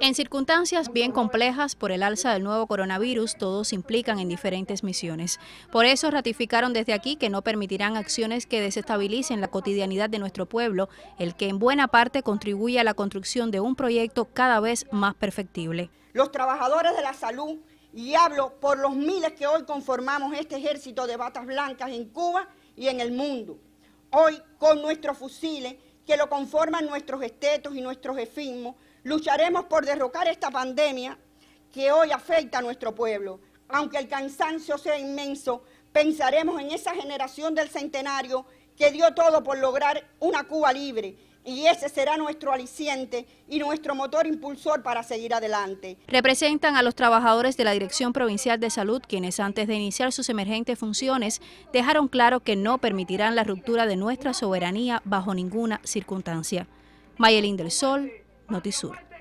En circunstancias bien complejas por el alza del nuevo coronavirus, todos implican en diferentes misiones. Por eso ratificaron desde aquí que no permitirán acciones que desestabilicen la cotidianidad de nuestro pueblo, el que en buena parte contribuye a la construcción de un proyecto cada vez más perfectible. Los trabajadores de la salud, y hablo por los miles que hoy conformamos este ejército de batas blancas en Cuba y en el mundo, hoy con nuestros fusiles que lo conforman nuestros estetos y nuestros efismos, lucharemos por derrocar esta pandemia que hoy afecta a nuestro pueblo. Aunque el cansancio sea inmenso, pensaremos en esa generación del centenario que dio todo por lograr una Cuba libre y ese será nuestro aliciente y nuestro motor impulsor para seguir adelante. Representan a los trabajadores de la Dirección Provincial de Salud, quienes antes de iniciar sus emergentes funciones dejaron claro que no permitirán la ruptura de nuestra soberanía bajo ninguna circunstancia. Mayelín del Sol, Notisur.